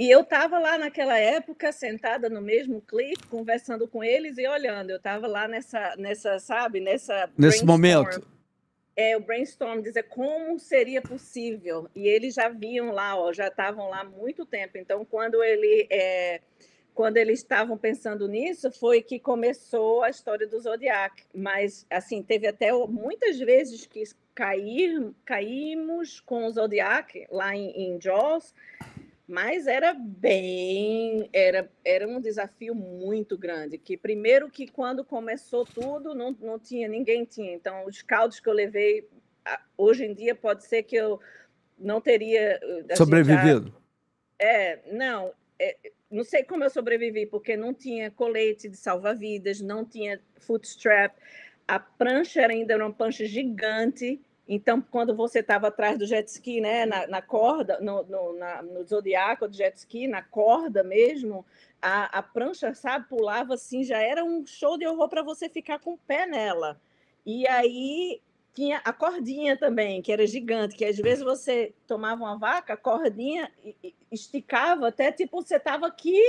E eu estava lá naquela época, sentada no mesmo clipe, conversando com eles e olhando. Eu estava lá nessa, nessa, sabe, nessa. Nesse momento. É, o brainstorm, dizer como seria possível. E eles já vinham lá, ó, já estavam lá há muito tempo. Então, quando ele. É, quando eles estavam pensando nisso, foi que começou a história do Zodiac. Mas, assim, teve até muitas vezes que cair, caímos com o Zodiac lá em, em Jaws, mas era bem, era, era um desafio muito grande, que primeiro que quando começou tudo, não, não tinha, ninguém tinha. Então, os caldos que eu levei, hoje em dia pode ser que eu não teria... Eh, assim, Sobrevivido. Já, é, não, é, não sei como eu sobrevivi, porque não tinha colete de salva-vidas, não tinha footstrap, a prancha ainda era uma prancha gigante, então, quando você estava atrás do jet ski, né, na, na corda, no, no, na, no zodiaco do jet ski, na corda mesmo, a, a prancha, sabe, pulava assim, já era um show de horror para você ficar com o pé nela. E aí tinha a cordinha também, que era gigante, que às vezes você tomava uma vaca, a cordinha esticava até tipo você estava aqui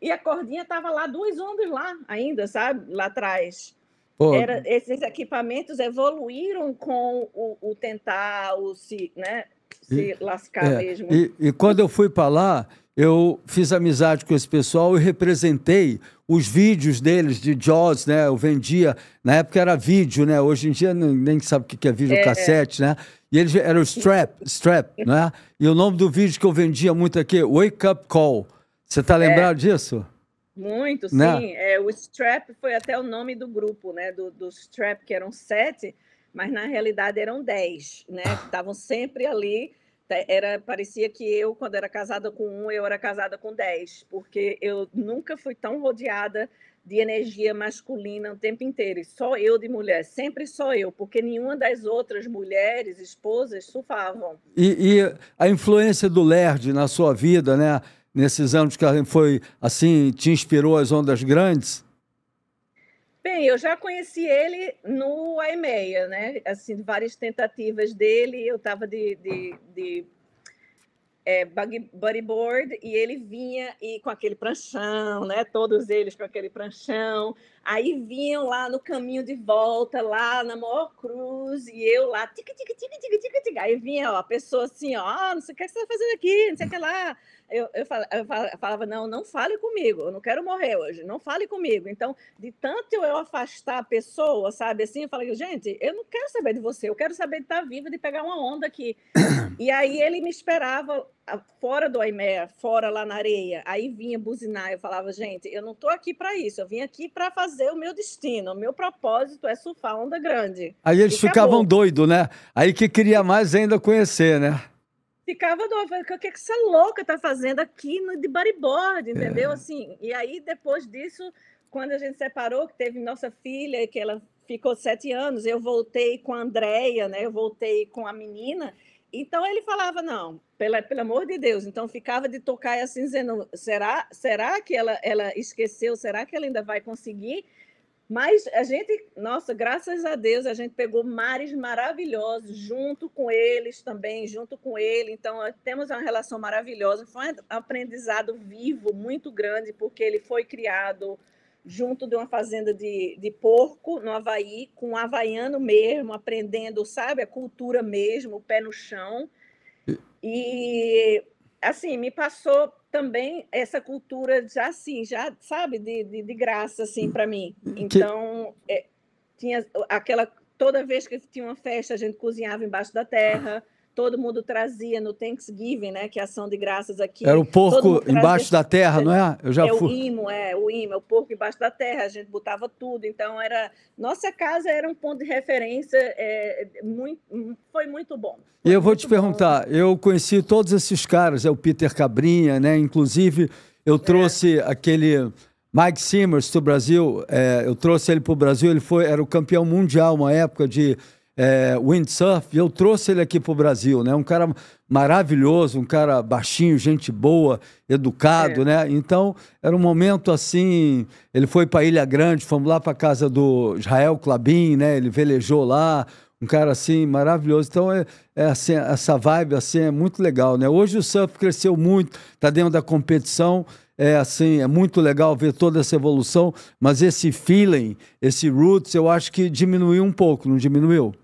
e a cordinha estava lá, duas ondas lá ainda, sabe, lá atrás. Era, esses equipamentos evoluíram com o, o tentar o se, né, se e, lascar é, mesmo. E, e quando eu fui para lá, eu fiz amizade com esse pessoal e representei os vídeos deles de Jaws, né? Eu vendia, na época era vídeo, né? Hoje em dia nem sabe o que é vídeo é. cassete, né? E eles era o Strap, Strap, né? E o nome do vídeo que eu vendia muito aqui, Wake Up Call. Você tá é. lembrado é. disso? Muito, né? sim. É, o Strap foi até o nome do grupo, né? Do, do Strap, que eram sete, mas na realidade eram dez, né? Ah. Estavam sempre ali. Era, parecia que eu, quando era casada com um, eu era casada com dez, porque eu nunca fui tão rodeada de energia masculina o tempo inteiro, e só eu de mulher, sempre só eu, porque nenhuma das outras mulheres, esposas, surfavam. E, e a influência do Lerd na sua vida, né? nesses anos que foi assim, te inspirou as ondas grandes? Bem, eu já conheci ele no AEMEA, né? Assim, várias tentativas dele, eu estava de, de, de é, bodyboard e ele vinha e com aquele pranchão, né? Todos eles com aquele pranchão. Aí vinham lá no caminho de volta, lá na maior cruz, e eu lá, tica, tica, tica, tica, tica, tica. Aí vinha ó, a pessoa assim, ó, ah, não sei o que é você está fazendo aqui, não sei o que lá. Eu, eu, falava, eu falava, não, não fale comigo, eu não quero morrer hoje, não fale comigo. Então, de tanto eu afastar a pessoa, sabe, assim, eu falei, gente, eu não quero saber de você, eu quero saber de estar tá viva, de pegar uma onda aqui. E aí ele me esperava fora do Aimé, fora lá na areia, aí vinha buzinar, eu falava, gente, eu não estou aqui para isso, eu vim aqui para fazer o meu destino, o meu propósito é surfar onda grande. Aí eles ficavam doidos, né? Aí que queria mais ainda conhecer, né? Ficava doido, o que, que essa louca tá fazendo aqui no, de bodyboard, entendeu? É. Assim, e aí depois disso, quando a gente separou, que teve nossa filha, que ela ficou sete anos. Eu voltei com a Andrea, né? Eu voltei com a menina. Então ele falava, não, pela, pelo amor de Deus. Então ficava de tocar assim, dizendo, será, será que ela, ela esqueceu? Será que ela ainda vai conseguir? Mas a gente, nossa, graças a Deus, a gente pegou mares maravilhosos junto com eles também, junto com ele. Então, eh, temos uma relação maravilhosa. Foi um aprendizado vivo, muito grande, porque ele foi criado junto de uma fazenda de, de porco no Havaí, com um havaiano mesmo, aprendendo, sabe, a cultura mesmo, o pé no chão. E, assim, me passou também essa cultura já assim, já, sabe, de, de, de graça, assim, para mim. Então, é, tinha aquela... Toda vez que tinha uma festa, a gente cozinhava embaixo da terra todo mundo trazia no Thanksgiving, né? Que é ação de graças aqui. Era o porco embaixo da terra, não é? Eu já é fui. o imo, é o imo, é o porco embaixo da terra. A gente botava tudo. Então era nossa casa era um ponto de referência. É, muito, foi muito bom. Foi e eu vou te perguntar. Eu conheci todos esses caras. É o Peter Cabrinha, né? Inclusive eu é. trouxe é. aquele Mike Simmers do Brasil. É, eu trouxe ele para o Brasil. Ele foi era o campeão mundial uma época de é, windsurf, eu trouxe ele aqui para o Brasil, né? Um cara maravilhoso, um cara baixinho, gente boa, educado, é. né? Então, era um momento assim, ele foi para Ilha Grande, fomos lá para casa do Israel Klabin, né? Ele velejou lá, um cara assim maravilhoso. Então é, é assim, essa vibe assim é muito legal, né? Hoje o surf cresceu muito, tá dentro da competição, é assim, é muito legal ver toda essa evolução, mas esse feeling, esse roots, eu acho que diminuiu um pouco, não diminuiu?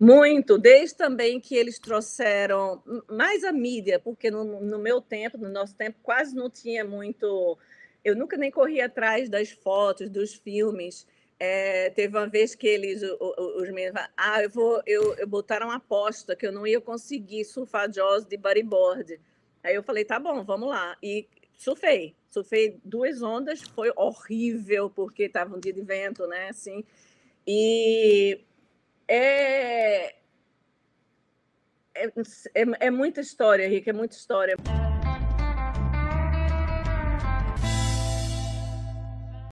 Muito, desde também que eles trouxeram mais a mídia, porque no, no, meu tempo, no nosso tempo, quase não tinha muito. Eu nunca nem corri atrás das fotos, dos filmes. É, teve uma vez que eles, os meninos, ah, eu vou, eu, eu botaram uma aposta que eu não ia conseguir surfar Jaws de bodyboard. Aí eu falei, tá bom, vamos lá. E surfei, surfei duas ondas, foi horrível, porque estava um dia de vento, né, assim. E é, é, é, é, muita história, Rick, é muita história.